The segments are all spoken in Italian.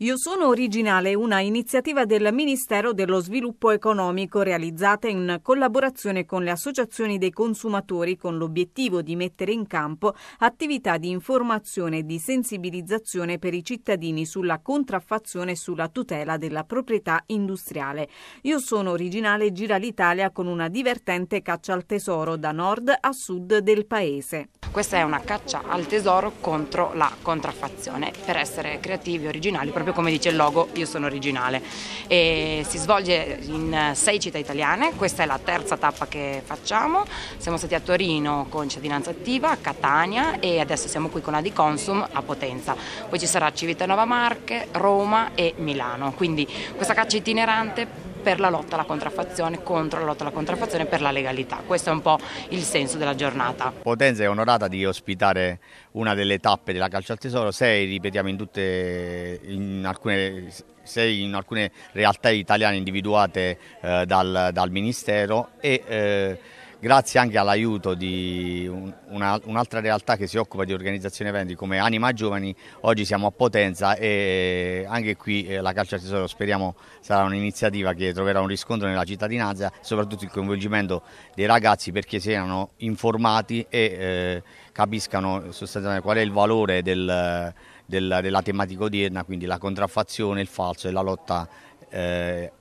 Io sono originale, una iniziativa del Ministero dello Sviluppo Economico realizzata in collaborazione con le associazioni dei consumatori con l'obiettivo di mettere in campo attività di informazione e di sensibilizzazione per i cittadini sulla contraffazione e sulla tutela della proprietà industriale. Io sono originale gira l'Italia con una divertente caccia al tesoro da nord a sud del paese. Questa è una caccia al tesoro contro la contraffazione. Per essere creativi e originali proprio proprio come dice il logo, io sono originale. E si svolge in eh, sei città italiane, questa è la terza tappa che facciamo, siamo stati a Torino con Cittadinanza Attiva, a Catania e adesso siamo qui con Adi Consum a Potenza. Poi ci sarà Civitanova Marche, Roma e Milano, quindi questa caccia itinerante per la lotta alla contraffazione, contro la lotta alla contraffazione per la legalità. Questo è un po' il senso della giornata. Potenza è onorata di ospitare una delle tappe della calcio al tesoro, sei ripetiamo in, tutte, in alcune sei in alcune realtà italiane individuate eh, dal, dal, Ministero e eh, grazie anche all'aiuto di un'altra realtà che si occupa di organizzazione eventi come Anima Giovani, oggi siamo a Potenza e anche qui eh, la Calcio al speriamo sarà un'iniziativa che troverà un riscontro nella cittadinanza, soprattutto il coinvolgimento dei ragazzi perché siano informati e eh, capiscano sostanzialmente qual è il valore del, del, della tematica odierna, quindi la contraffazione, il falso e la lotta eh,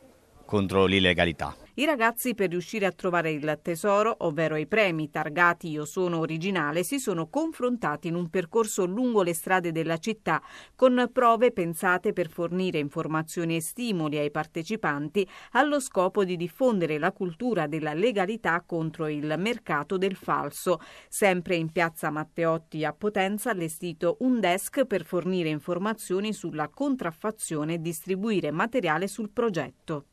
contro l'illegalità. I ragazzi per riuscire a trovare il tesoro, ovvero i premi targati Io sono originale, si sono confrontati in un percorso lungo le strade della città con prove pensate per fornire informazioni e stimoli ai partecipanti allo scopo di diffondere la cultura della legalità contro il mercato del falso. Sempre in piazza Matteotti a Potenza allestito un desk per fornire informazioni sulla contraffazione e distribuire materiale sul progetto.